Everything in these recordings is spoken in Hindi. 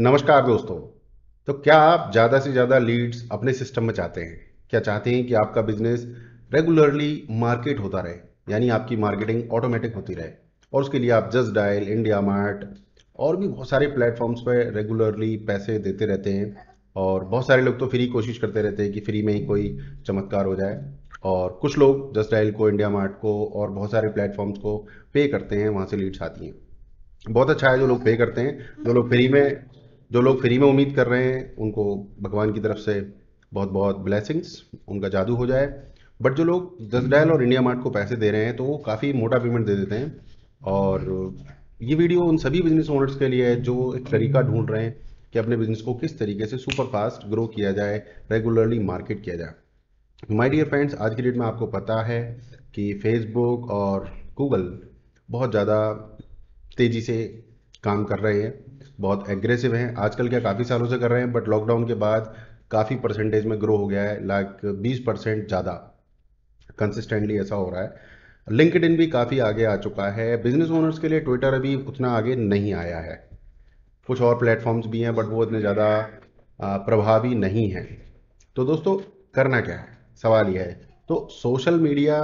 नमस्कार दोस्तों तो क्या आप ज़्यादा से ज़्यादा लीड्स अपने सिस्टम में चाहते हैं क्या चाहते हैं कि आपका बिजनेस रेगुलरली मार्केट होता रहे यानी आपकी मार्केटिंग ऑटोमेटिक होती रहे और उसके लिए आप जस्ट डायल इंडिया मार्ट और भी बहुत सारे प्लेटफॉर्म्स पर रेगुलरली पैसे देते रहते हैं और बहुत सारे लोग तो फ्री कोशिश करते रहते हैं कि फ्री में ही कोई चमत्कार हो जाए और कुछ लोग जस्ट डायल को इंडिया मार्ट को और बहुत सारे प्लेटफॉर्म्स को पे करते हैं वहाँ से लीड्स आती हैं बहुत अच्छा है जो लोग पे करते हैं जो लोग फ्री में जो लोग फ्री में उम्मीद कर रहे हैं उनको भगवान की तरफ से बहुत बहुत ब्लेसिंग्स उनका जादू हो जाए बट जो लोग जस्ट डायल और इंडिया मार्ट को पैसे दे रहे हैं तो वो काफ़ी मोटा पेमेंट दे देते हैं और ये वीडियो उन सभी बिजनेस ओनर्स के लिए है जो एक तरीका ढूंढ रहे हैं कि अपने बिजनेस को किस तरीके से सुपर फास्ट ग्रो किया जाए रेगुलरली मार्केट किया जाए माय डियर फ्रेंड्स आज की डेट में आपको पता है कि फेसबुक और गूगल बहुत ज़्यादा तेज़ी से काम कर रहे हैं बहुत एग्रेसिव हैं आजकल क्या काफ़ी सालों से कर रहे हैं बट लॉकडाउन के बाद काफ़ी परसेंटेज में ग्रो हो गया है लाइक बीस परसेंट ज़्यादा कंसिस्टेंटली ऐसा हो रहा है लिंकड भी काफ़ी आगे आ चुका है बिजनेस ओनर्स के लिए ट्विटर अभी उतना आगे नहीं आया है कुछ और प्लेटफॉर्म्स भी हैं बट वो इतने ज़्यादा प्रभावी नहीं हैं तो दोस्तों करना क्या है सवाल यह है तो सोशल मीडिया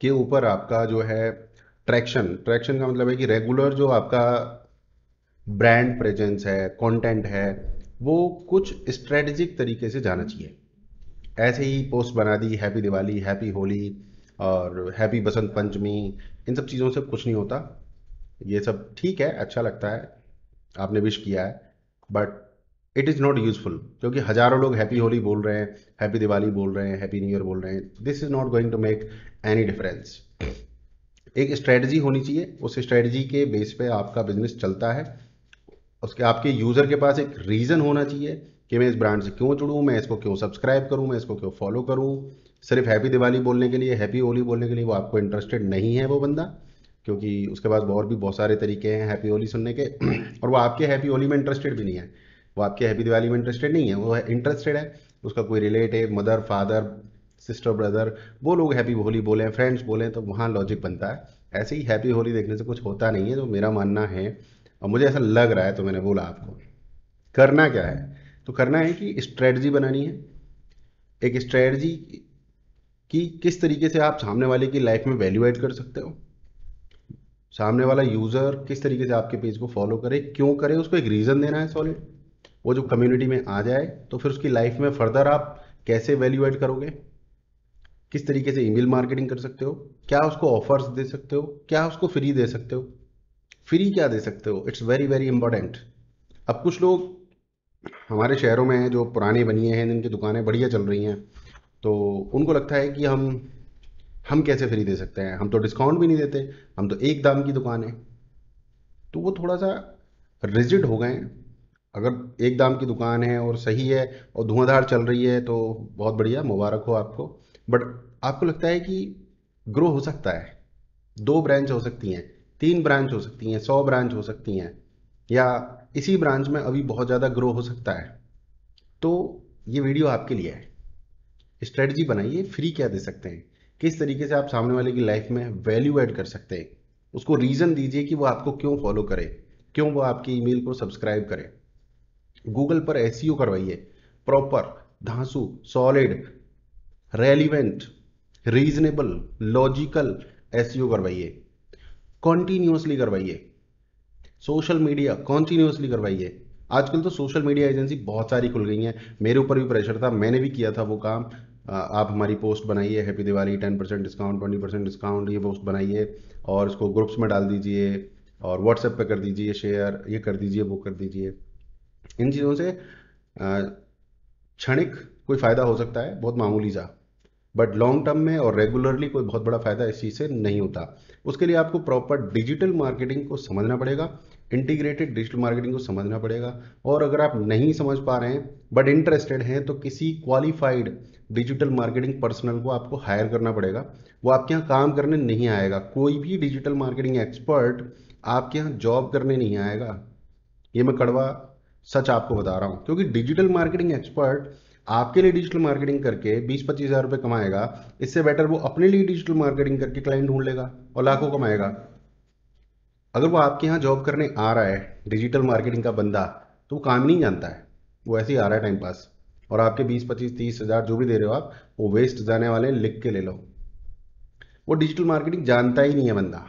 के ऊपर आपका जो है ट्रैक्शन ट्रैक्शन का मतलब है कि रेगुलर जो आपका ब्रांड प्रेजेंस है कंटेंट है वो कुछ स्ट्रेटजिक तरीके से जाना चाहिए ऐसे ही पोस्ट बना दी हैप्पी दिवाली हैप्पी होली और हैप्पी बसंत पंचमी इन सब चीज़ों से कुछ नहीं होता ये सब ठीक है अच्छा लगता है आपने विश किया है but it is not useful क्योंकि हज़ारों लोग हैप्पी होली बोल रहे हैं हैप्पी दिवाली बोल रहे हैं हैप्पी न्यू ईयर बोल रहे हैं this is not going to make any difference एक स्ट्रेटजी होनी चाहिए उस स्ट्रेटजी के बेस पे आपका बिजनेस चलता है उसके आपके यूज़र के पास एक रीज़न होना चाहिए कि मैं इस ब्रांड से क्यों जुड़ूँ मैं इसको क्यों सब्सक्राइब करूँ मैं इसको क्यों फॉलो करूँ सिर्फ हैप्पी दिवाली बोलने के लिए हैप्पी होली बोलने के लिए वो आपको इंटरेस्टेड नहीं है वो बंदा क्योंकि उसके पास और भी बहुत सारे तरीके हैं हैप्पी होली सुनने के और वो आपके हैप्पी होली में इंटरेस्टेड भी नहीं है वो आपके हैप्पी दिवाली में इंटरेस्टेड नहीं है वो इंटरेस्टेड है उसका कोई relative mother father sister brother वो लोग हैप्पी होली बोले फ्रेंड्स बोले तो वहाँ लॉजिक बनता है ऐसे ही हैप्पी होली देखने से कुछ होता नहीं है जो मेरा मानना है और मुझे ऐसा लग रहा है तो मैंने बोला आपको करना क्या है तो करना है कि स्ट्रेटजी बनानी है एक स्ट्रेटजी कि किस तरीके से आप सामने वाले की लाइफ में वैल्यू ऐड कर सकते हो सामने वाला यूज़र किस तरीके से आपके पेज को फॉलो करे क्यों करे उसको एक रीज़न देना है सॉलिड वो जो कम्युनिटी में आ जाए तो फिर उसकी लाइफ में फर्दर आप कैसे वैल्यू ऐड करोगे किस तरीके से ईमेल मार्केटिंग कर सकते हो क्या उसको ऑफर्स दे सकते हो क्या उसको फ्री दे सकते हो फ्री क्या दे सकते हो इट्स वेरी वेरी इंपॉर्टेंट अब कुछ लोग हमारे शहरों में हैं जो पुराने बनिए हैं जिनकी दुकानें बढ़िया चल रही हैं तो उनको लगता है कि हम हम कैसे फ्री दे सकते हैं हम तो डिस्काउंट भी नहीं देते हम तो एक दाम की दुकान है तो वो थोड़ा सा रिजिड हो गए अगर एक दाम की दुकान है और सही है और धुआंधार चल रही है तो बहुत बढ़िया मुबारक हो आपको बट आपको लगता है कि ग्रो हो सकता है दो ब्रांच हो सकती हैं तीन ब्रांच हो सकती हैं सौ ब्रांच हो सकती हैं या इसी ब्रांच में अभी बहुत ज़्यादा ग्रो हो सकता है तो ये वीडियो आपके लिए है स्ट्रेटजी बनाइए फ्री क्या दे सकते हैं किस तरीके से आप सामने वाले की लाइफ में वैल्यू ऐड कर सकते हैं उसको रीज़न दीजिए कि वो आपको क्यों फॉलो करे क्यों वो आपकी ईमेल को सब्सक्राइब करे गूगल पर एस e करवाइए प्रॉपर धांसू solid relevant reasonable logical S करवाइए कॉन्टिन्यूसली करवाइए सोशल मीडिया कॉन्टिन्यूसली करवाइए आजकल तो सोशल मीडिया एजेंसी बहुत सारी खुल गई हैं मेरे ऊपर भी प्रेशर था मैंने भी किया था वो काम आप हमारी पोस्ट बनाइए happy Diwali ten percent discount twenty percent discount ये पोस्ट बनाइए और उसको ग्रुप्स में डाल दीजिए और व्हाट्सएप पे कर दीजिए शेयर ये कर दीजिए वो कर दीजिए इन चीज़ों से क्षणिक कोई फ़ायदा हो सकता है बहुत मामूली सा बट लॉन्ग टर्म में और रेगुलरली कोई बहुत बड़ा फायदा इस चीज़ से नहीं होता उसके लिए आपको प्रॉपर डिजिटल मार्केटिंग को समझना पड़ेगा इंटीग्रेटेड डिजिटल मार्केटिंग को समझना पड़ेगा और अगर आप नहीं समझ पा रहे हैं बट इंटरेस्टेड हैं तो किसी क्वालिफाइड डिजिटल मार्केटिंग पर्सनल को आपको हायर करना पड़ेगा वो आपके यहाँ काम करने नहीं आएगा कोई भी डिजिटल मार्केटिंग एक्सपर्ट आपके यहाँ जॉब करने नहीं आएगा ये मैं कड़वा सच आपको बता रहा हूँ क्योंकि डिजिटल मार्केटिंग एक्सपर्ट आपके लिए डिजिटल मार्केटिंग करके बीस पच्चीस हज़ार रुपये कमाएगा इससे बेटर वो अपने लिए डिजिटल मार्केटिंग करके क्लाइंट ढूंढ लेगा और लाखों कमाएगा अगर वो आपके यहाँ जॉब करने आ रहा है डिजिटल मार्केटिंग का बंदा तो वो काम नहीं जानता है वो ऐसे ही आ रहा है टाइम पास और आपके बीस पच्चीस तीस हज़ार जो भी दे रहे हो आप वो वेस्ट जाने वाले लिख के ले लो वो डिजिटल मार्केटिंग जानता ही नहीं है बंदा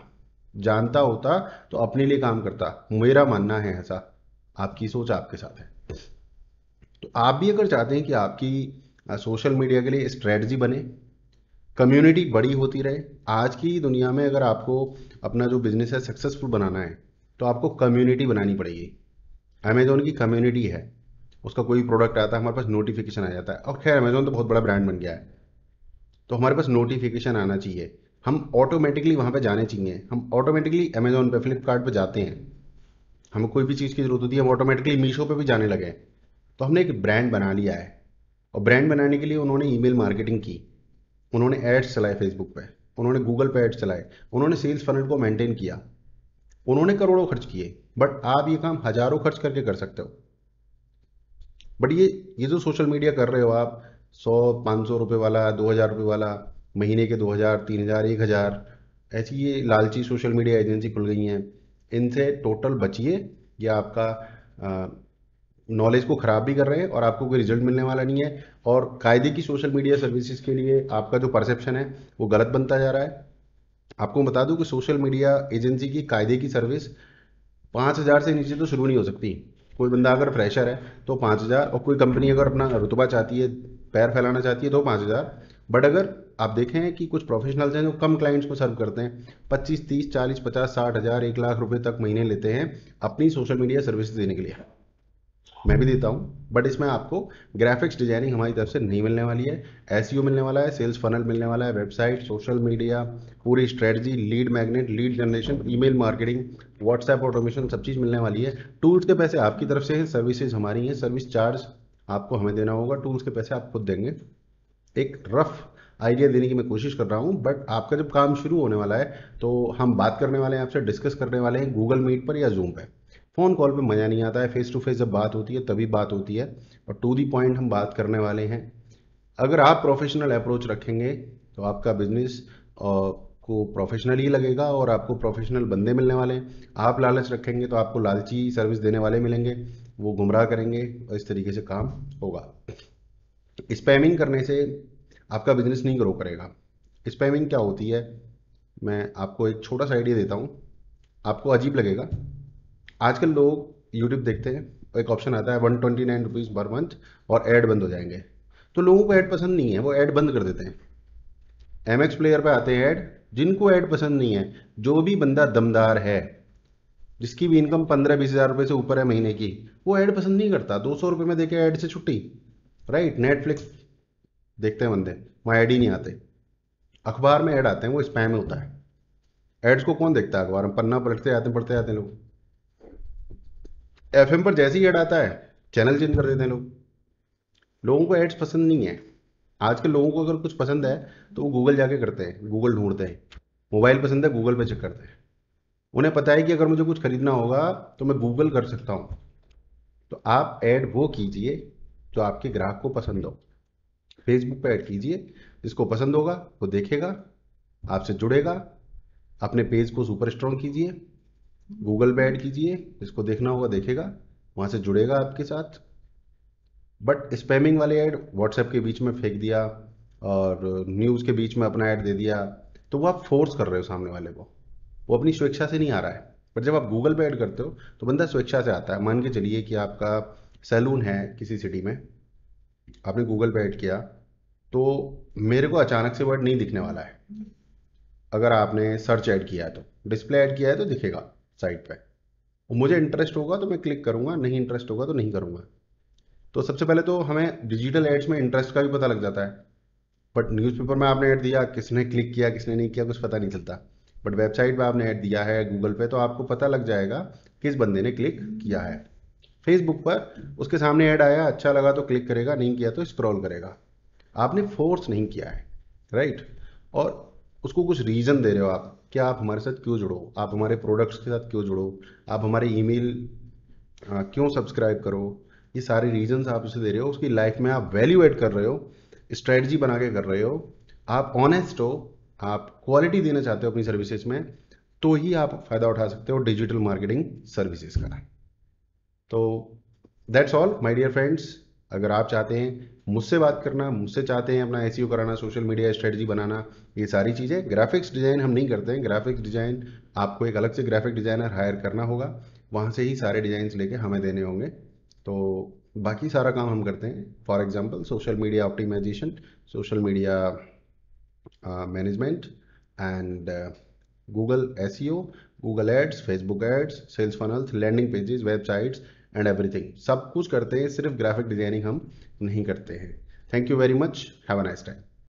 जानता होता तो अपने लिए काम करता मेरा मानना है ऐसा आपकी सोच आपके साथ है तो आप भी अगर चाहते हैं कि आपकी सोशल मीडिया के लिए स्ट्रेटजी बने कम्युनिटी बड़ी होती रहे आज की दुनिया में अगर आपको अपना जो बिजनेस है सक्सेसफुल बनाना है तो आपको कम्युनिटी बनानी पड़ेगी अमेजोन की कम्युनिटी है उसका कोई प्रोडक्ट आता है हमारे पास नोटिफिकेशन आ जाता है और खैर अमेजोन तो बहुत बड़ा ब्रांड बन गया है तो हमारे पास नोटिफिकेशन आना चाहिए हम ऑटोमेटिकली वहाँ पर जाने चाहिए हम ऑटोमेटिकली अमेजोन पर फ्लिपकार्ट जाते हैं हमें कोई भी चीज़ की जरूरत होती है हम ऑटोमेटिकली मीशो पर भी जाने लगे हैं तो हमने एक ब्रांड बना लिया है और ब्रांड बनाने के लिए उन्होंने ईमेल मार्केटिंग की उन्होंने एड्स चलाए फेसबुक पे उन्होंने गूगल पे एड्स चलाए उन्होंने सेल्स फनल को मेंटेन किया उन्होंने करोड़ों खर्च किए बट आप ये काम हजारों खर्च करके कर सकते हो बट ये ये जो सोशल मीडिया कर रहे हो आप सौ पाँच सौ रुपये वाला दो हज़ार रुपये वाला महीने के दो हज़ार तीन हज़ार एक हज़ार ऐसी ये लालची सोशल मीडिया एजेंसी खुल गई हैं इनसे टोटल बचिए या आपका नॉलेज को ख़राब भी कर रहे हैं और आपको कोई रिजल्ट मिलने वाला नहीं है और कायदे की सोशल मीडिया सर्विसेज के लिए आपका जो परसेप्शन है वो गलत बनता जा रहा है आपको बता दूं कि सोशल मीडिया एजेंसी की कायदे की सर्विस पाँच हज़ार से नीचे तो शुरू नहीं हो सकती कोई बंदा अगर फ्रेशर है तो पाँच हज़ार और कोई कंपनी अगर अपना रुतबा चाहती है पैर फैलाना चाहती है तो पाँच हज़ार बट अगर आप देखें कि कुछ प्रोफेशनल्स हैं जो कम क्लाइंट्स को सर्व करते हैं पच्चीस तीस चालीस पचास साठ हज़ार एक लाख रुपये तक महीने लेते हैं अपनी सोशल मीडिया सर्विस देने के लिए मैं भी देता हूँ बट इसमें आपको ग्राफिक्स डिजाइनिंग हमारी तरफ से नहीं मिलने वाली है एस e मिलने वाला है सेल्स फनल मिलने वाला है वेबसाइट सोशल मीडिया पूरी strategy lead magnet lead generation email marketing WhatsApp automation सब चीज़ मिलने वाली है टूल्स के पैसे आपकी तरफ से हैं सर्विसेज हमारी हैं सर्विस चार्ज आपको हमें देना होगा टूल्स के पैसे आप खुद देंगे एक रफ़ आइडिया देने की मैं कोशिश कर रहा हूँ बट आपका जब काम शुरू होने वाला है तो हम बात करने वाले हैं आपसे डिस्कस करने वाले हैं गूगल मीट पर या जूम पर फ़ोन कॉल पे मज़ा नहीं आता है फेस टू फेस जब बात होती है तभी बात होती है और टू दी पॉइंट हम बात करने वाले हैं अगर आप प्रोफेशनल अप्रोच रखेंगे तो आपका बिजनेस को प्रोफेशनल ही लगेगा और आपको प्रोफेशनल बंदे मिलने वाले हैं आप लालच रखेंगे तो आपको लालची सर्विस देने वाले मिलेंगे वो गुमराह करेंगे और इस तरीके से काम होगा स्पैमिंग करने से आपका बिजनेस नहीं ग्रो करेगा स्पैमिंग क्या होती है मैं आपको एक छोटा सा आइडिया देता हूँ आपको अजीब लगेगा आजकल लोग यूट्यूब देखते हैं एक ऑप्शन आता है one twenty nine rupees per month और ऐड बंद हो जाएंगे तो लोगों को ऐड पसंद नहीं है वो ऐड बंद कर देते हैं एम एक्स प्लेयर पर आते हैं ऐड जिनको ऐड पसंद नहीं है जो भी बंदा दमदार है जिसकी भी इनकम पंद्रह बीस हज़ार रुपये से ऊपर है महीने की वो ऐड पसंद नहीं करता दो सौ रुपये में देखे ऐड से छुट्टी राइट नेटफ्लिक्स देखते हैं बंदे वहाँ ऐड ही नहीं आते अखबार में ऐड आते हैं वो स्पैम में होता है एड्स को कौन देखता है अखबार में पन्ना पलटते आते पढ़ते आते लोग एफ पर जैसे ही एड आता है चैनल चेंज कर देते हैं लोग लोगों को एड्स पसंद नहीं है आजकल लोगों को अगर कुछ पसंद है तो वो गूगल जाके करते हैं गूगल ढूंढते हैं मोबाइल पसंद है गूगल पे चेक करते हैं उन्हें पता है कि अगर मुझे कुछ खरीदना होगा तो मैं गूगल कर सकता हूँ तो आप ऐड वो कीजिए जो आपके ग्राहक को पसंद हो फेसबुक पर ऐड कीजिए जिसको पसंद होगा वो देखेगा आपसे जुड़ेगा अपने पेज को सुपर स्ट्रॉन्ग कीजिए गूगल पे ऐड कीजिए जिसको देखना होगा देखेगा वहाँ से जुड़ेगा आपके साथ बट स्पैमिंग वाले ऐड व्हाट्सएप के बीच में फेंक दिया और न्यूज़ के बीच में अपना ऐड दे दिया तो वो आप फोर्स कर रहे हो सामने वाले को वो अपनी स्वेच्छा से नहीं आ रहा है पर जब आप गूगल पे ऐड करते हो तो बंदा स्वेच्छा से आता है मान के चलिए कि आपका सैलून है किसी सिटी में आपने गूगल पे ऐड किया तो मेरे को अचानक से वर्ड नहीं दिखने वाला है अगर आपने सर्च ऐड किया है तो डिस्प्ले ऐड किया है तो दिखेगा साइट पे और मुझे इंटरेस्ट होगा तो मैं क्लिक करूंगा नहीं इंटरेस्ट होगा तो नहीं करूंगा तो सबसे पहले तो हमें डिजिटल एड्स में इंटरेस्ट का भी पता लग जाता है बट न्यूज़पेपर में आपने ऐड दिया किसने क्लिक किया किसने नहीं किया कुछ पता नहीं चलता बट वेबसाइट पर आपने ऐड दिया है गूगल पे तो आपको पता लग जाएगा किस बंदे ने क्लिक किया है फेसबुक पर उसके सामने ऐड आया अच्छा लगा तो क्लिक करेगा नहीं किया तो स्क्रॉल करेगा आपने फोर्स नहीं किया है राइट और उसको कुछ रीज़न दे रहे हो आप कि आप हमारे साथ क्यों जुड़ो आप हमारे प्रोडक्ट्स के साथ क्यों जुड़ो आप हमारे ईमेल क्यों सब्सक्राइब करो ये सारे रीजन आप उसे दे रहे हो उसकी लाइफ में आप वैल्यू एड कर रहे हो स्ट्रेटजी बना के कर रहे हो आप ऑनेस्ट हो आप क्वालिटी देना चाहते हो अपनी सर्विसेज में तो ही आप फ़ायदा उठा सकते हो डिजिटल मार्केटिंग सर्विसेज का तो that's all my dear friends अगर आप चाहते हैं मुझसे बात करना मुझसे चाहते हैं अपना एस e कराना सोशल मीडिया स्ट्रेटजी बनाना ये सारी चीज़ें ग्राफिक्स डिज़ाइन हम नहीं करते हैं ग्राफिक्स डिज़ाइन आपको एक अलग से ग्राफिक डिज़ाइनर हायर करना होगा वहाँ से ही सारे डिज़ाइंस लेके हमें देने होंगे तो बाकी सारा काम हम करते हैं for example social media optimisation social media management and Google S Google ads Facebook ads sales funnels landing pages websites and everything सब कुछ करते हैं सिर्फ ग्राफिक डिजाइनिंग हम नहीं करते हैं thank you very much have a nice time